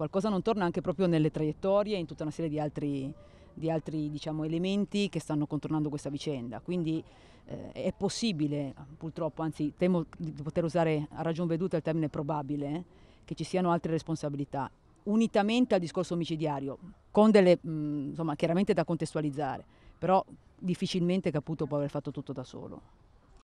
qualcosa non torna anche proprio nelle traiettorie e in tutta una serie di altri, di altri diciamo, elementi che stanno contornando questa vicenda. Quindi eh, è possibile, purtroppo, anzi temo di poter usare a ragion veduta il termine probabile, che ci siano altre responsabilità, unitamente al discorso omicidiario, con delle, mh, insomma, chiaramente da contestualizzare, però difficilmente Caputo può aver fatto tutto da solo.